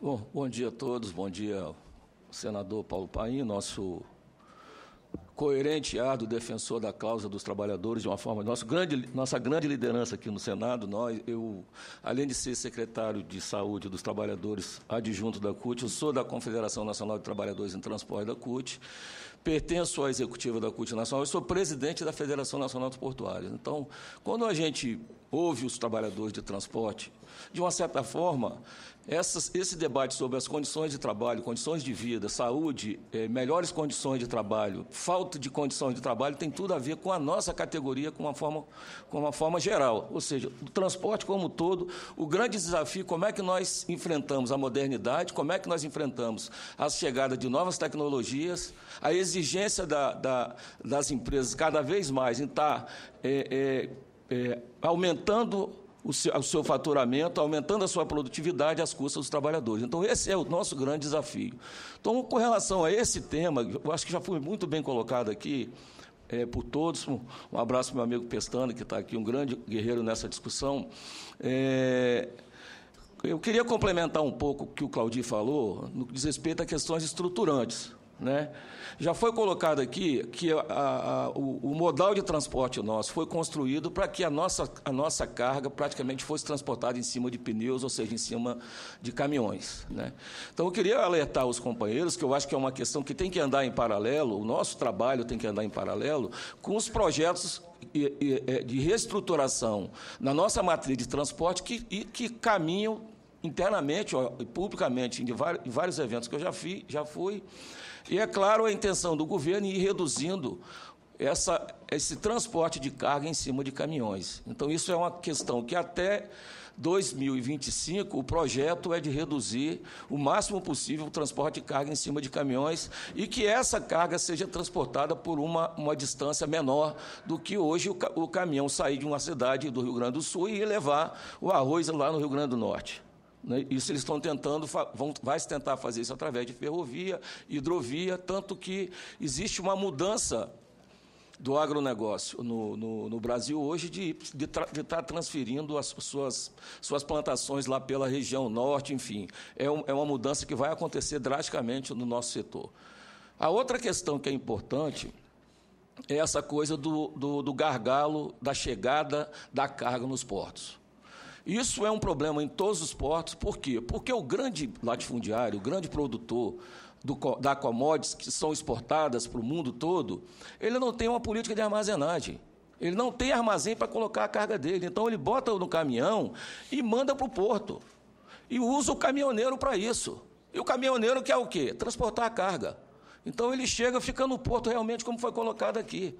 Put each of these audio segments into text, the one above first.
Bom, bom dia a todos, bom dia senador Paulo Paim, nosso coerente árduo defensor da causa dos trabalhadores de uma forma nosso grande, nossa grande liderança aqui no Senado nós eu além de ser secretário de saúde dos trabalhadores adjunto da CUT eu sou da Confederação Nacional de Trabalhadores em Transporte da CUT pertenço à executiva da CUT Nacional eu sou presidente da Federação Nacional de Portuários então quando a gente houve os trabalhadores de transporte. De uma certa forma, essas, esse debate sobre as condições de trabalho, condições de vida, saúde, eh, melhores condições de trabalho, falta de condições de trabalho, tem tudo a ver com a nossa categoria, com uma forma, com uma forma geral. Ou seja, o transporte como todo, o grande desafio, como é que nós enfrentamos a modernidade, como é que nós enfrentamos a chegada de novas tecnologias, a exigência da, da, das empresas cada vez mais em tá, estar. Eh, eh, é, aumentando o seu, o seu, faturamento, aumentando a sua produtividade às custas dos trabalhadores. Então, esse é o nosso grande desafio. Então, com relação a esse tema, eu acho que já foi muito bem colocado aqui é, por todos. Um, um abraço para meu amigo Pestana, que está aqui, um grande guerreiro nessa discussão. É, eu queria complementar um pouco o que o Claudio falou no que diz respeito a questões estruturantes. Né? Já foi colocado aqui que a, a, o, o, modal de transporte nosso foi construído para que a nossa, a nossa carga praticamente fosse transportada em cima de pneus, ou seja, em cima de caminhões. Né? Então, eu queria alertar os companheiros que eu acho que é uma questão que tem que andar em paralelo, o nosso trabalho tem que andar em paralelo com os projetos é, de reestruturação na nossa matriz de transporte que, que caminham internamente e publicamente em vários eventos que eu já, fui já fui e é claro a intenção do governo ir reduzindo essa, esse transporte de carga em cima de caminhões. Então, isso é uma questão que até 2025 o projeto é de reduzir o máximo possível o transporte de carga em cima de caminhões e que essa carga seja transportada por uma, uma distância menor do que hoje o, o caminhão sair de uma cidade do Rio Grande do Sul e levar o arroz lá no Rio Grande do Norte. Né? Isso eles estão tentando, vão, vai se tentar fazer isso através de ferrovia, hidrovia, tanto que existe uma mudança do agronegócio no, no, no Brasil hoje de estar de, de tá transferindo as suas, suas plantações lá pela região norte, enfim. É, um, é uma mudança que vai acontecer drasticamente no nosso setor. A outra questão que é importante é essa coisa do, do, do gargalo da chegada da carga nos portos. Isso é um problema em todos os portos, por quê? Porque o grande latifundiário, o grande produtor do, da commodities que são exportadas para o mundo todo, ele não tem uma política de armazenagem. Ele não tem armazém para colocar a carga dele. Então ele bota no caminhão e manda para o porto. E usa o caminhoneiro para isso. E o caminhoneiro quer o quê? Transportar a carga. Então ele chega, fica no porto realmente como foi colocado aqui.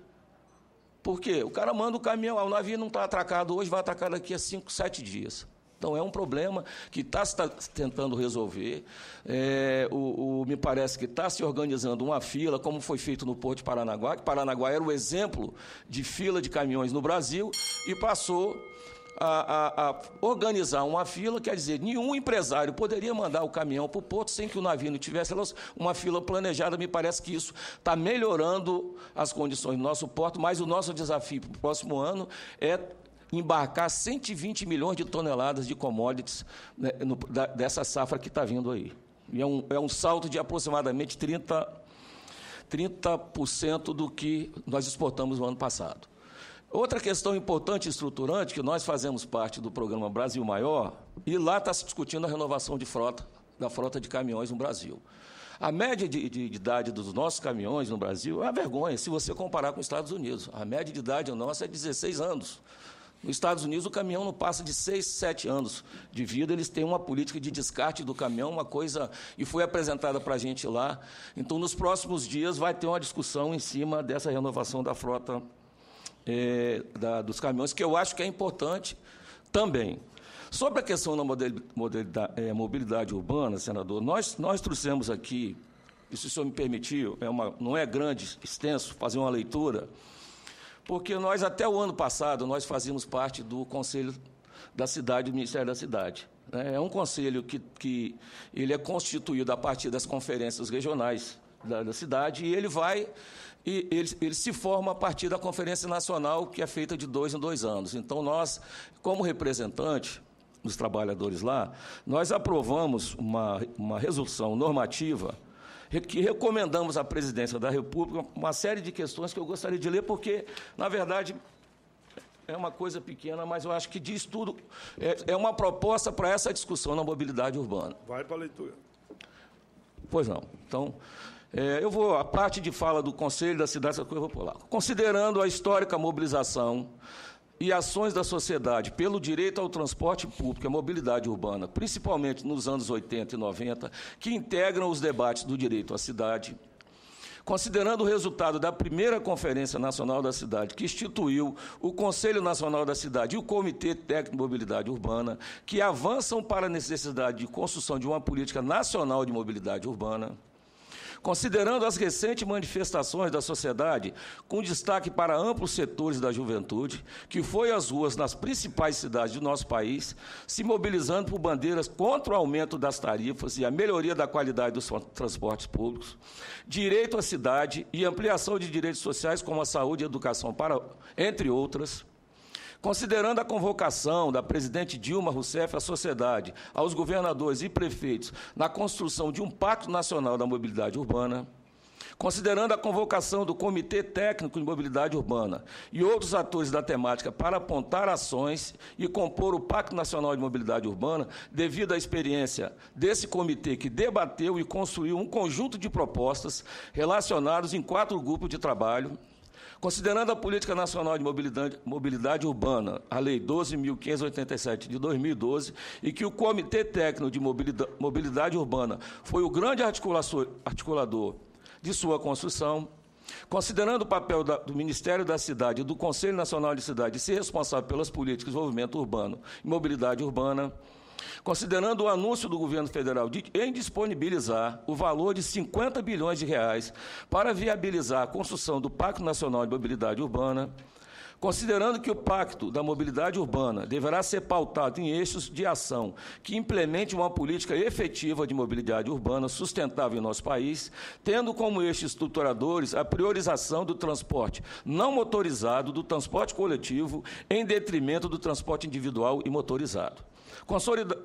Por quê? O cara manda o caminhão, ah, o navio não está atracado hoje, vai atracar daqui a 5, 7 dias. Então é um problema que está se tá tentando resolver. É, o, o, me parece que está se organizando uma fila, como foi feito no Porto de Paranaguá, que Paranaguá era o exemplo de fila de caminhões no Brasil e passou a, a, a organizar uma fila, quer dizer, nenhum empresário poderia mandar o caminhão para o porto sem que o navio não tivesse uma fila planejada. Me parece que isso está melhorando as condições do nosso porto, mas o nosso desafio para o próximo ano é embarcar 120 milhões de toneladas de commodities né, no, da, dessa safra que está vindo aí. E é um, é um salto de aproximadamente 30, 30% do que nós exportamos no ano passado. Outra questão importante e estruturante, que nós fazemos parte do programa Brasil Maior, e lá está se discutindo a renovação de frota, da frota de caminhões no Brasil. A média de, de, de, idade dos nossos caminhões no Brasil é uma vergonha se você comparar com os Estados Unidos. A média de idade nossa é 16 anos. Nos Estados Unidos, o caminhão não passa de 6, 7 anos de vida. Eles têm uma política de descarte do caminhão, uma coisa. E foi apresentada para a gente lá. Então, nos próximos dias, vai ter uma discussão em cima dessa renovação da frota é, da, dos caminhões, que eu acho que é importante também. Sobre a questão da é, mobilidade urbana, senador, nós, nós trouxemos aqui, e se o senhor me permitiu, é uma, não é grande, extenso, fazer uma leitura, porque nós, até o ano passado, nós fazíamos parte do Conselho da Cidade, do Ministério da Cidade. Né? É um conselho que, que ele é constituído a partir das conferências regionais, da, da cidade, e ele vai e ele, ele, se forma a partir da Conferência Nacional, que é feita de dois em dois anos. Então, nós, como representante dos trabalhadores lá, nós aprovamos uma, uma resolução normativa que recomendamos à presidência da República uma série de questões que eu gostaria de ler, porque, na verdade, é uma coisa pequena, mas eu acho que diz tudo. É, é uma proposta para essa discussão na mobilidade urbana. Vai para a leitura. Pois não. Então. É, eu vou, a parte de fala do Conselho da Cidade, eu vou pular. Considerando a histórica mobilização e ações da sociedade pelo direito ao transporte público e à mobilidade urbana, principalmente nos anos 80 e 90, que integram os debates do direito à cidade, considerando o resultado da primeira Conferência Nacional da Cidade, que instituiu o Conselho Nacional da Cidade e o Comitê Técnico de Mobilidade Urbana, que avançam para a necessidade de construção de uma política nacional de mobilidade urbana, Considerando as recentes manifestações da sociedade, com destaque para amplos setores da juventude, que foi às ruas nas principais cidades do nosso país, se mobilizando por bandeiras contra o aumento das tarifas e a melhoria da qualidade dos transportes públicos, direito à cidade e ampliação de direitos sociais como a saúde e a educação, para, entre outras, Considerando a convocação da presidente Dilma Rousseff à sociedade, aos governadores e prefeitos na construção de um Pacto Nacional da Mobilidade Urbana, considerando a convocação do Comitê Técnico de Mobilidade Urbana e outros atores da temática para apontar ações e compor o Pacto Nacional de Mobilidade Urbana, devido à experiência desse comitê que debateu e construiu um conjunto de propostas relacionados em quatro grupos de trabalho Considerando a Política Nacional de Mobilidade, Mobilidade Urbana, a Lei 12.587 de 2012, e que o Comitê Técnico de Mobilidade, Mobilidade Urbana foi o grande articulador de sua construção, Considerando o papel da, do Ministério da Cidade e do Conselho Nacional de Cidade ser responsável pelas políticas de desenvolvimento urbano e mobilidade urbana, Considerando o anúncio do governo federal de indisponibilizar o valor de 50 bilhões de reais para viabilizar a construção do Pacto Nacional de Mobilidade Urbana, Considerando que o Pacto da Mobilidade Urbana deverá ser pautado em eixos de ação que implemente uma política efetiva de mobilidade urbana sustentável em nosso país, tendo como eixos estruturadores a priorização do transporte não motorizado, do transporte coletivo, em detrimento do transporte individual e motorizado.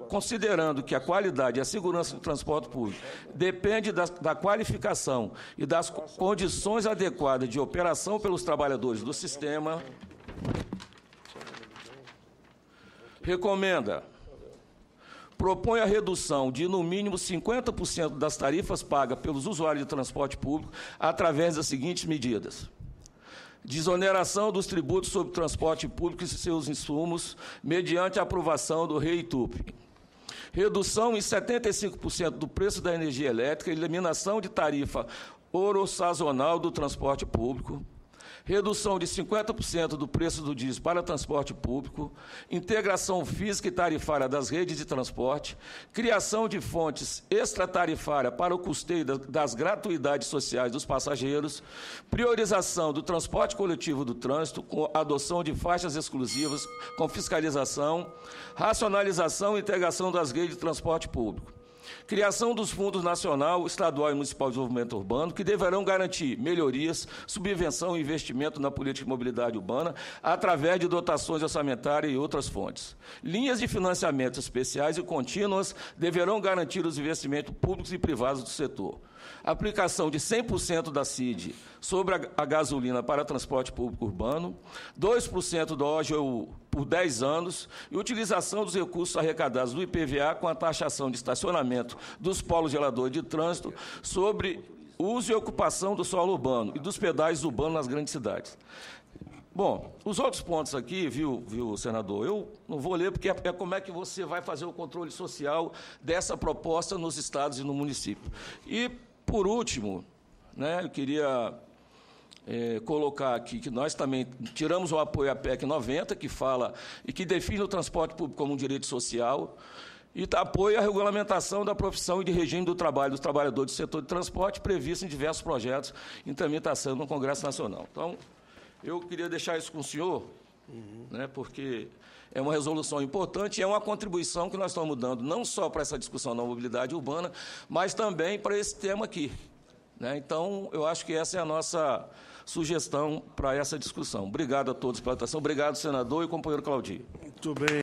Considerando que a qualidade e a segurança do transporte público depende da, da qualificação e das condições adequadas de operação pelos trabalhadores do sistema, recomenda propõe a redução de, no mínimo, 50% das tarifas pagas pelos usuários de transporte público através das seguintes medidas desoneração dos tributos sobre transporte público e seus insumos, mediante aprovação do rei REITUP. Redução em 75% do preço da energia elétrica, eliminação de tarifa oro sazonal do transporte público, redução de 50% do preço do diesel para transporte público, integração física e tarifária das redes de transporte, criação de fontes extratarifárias para o custeio das gratuidades sociais dos passageiros, priorização do transporte coletivo do trânsito, com adoção de faixas exclusivas, com fiscalização, racionalização e integração das redes de transporte público. Criação dos fundos nacional, estadual e municipal de desenvolvimento urbano, que deverão garantir melhorias, subvenção e investimento na política de mobilidade urbana através de dotações orçamentárias e outras fontes. Linhas de financiamento especiais e contínuas deverão garantir os investimentos públicos e privados do setor. A aplicação de 100% da CID sobre a, a gasolina para transporte público urbano, 2% do OGU por 10 anos e utilização dos recursos arrecadados do IPVA com a taxação de estacionamento dos polos geradores de trânsito sobre uso e ocupação do solo urbano e dos pedais urbanos nas grandes cidades. Bom, os outros pontos aqui, viu, viu, senador? Eu não vou ler porque é, é como é que você vai fazer o controle social dessa proposta nos estados e no município. E por último, né, eu queria é, colocar aqui que nós também tiramos o apoio à PEC 90, que fala e que define o transporte público como um direito social, e apoia a regulamentação da profissão e de regime do trabalho dos trabalhadores do setor de transporte, previsto em diversos projetos em tramitação no Congresso Nacional. Então, eu queria deixar isso com o senhor, Uhum. Né, porque é uma resolução importante e é uma contribuição que nós estamos dando, não só para essa discussão da mobilidade urbana, mas também para esse tema aqui. Né? Então, eu acho que essa é a nossa sugestão para essa discussão. Obrigado a todos pela atenção. Obrigado, senador e companheiro Claudio. Muito bem.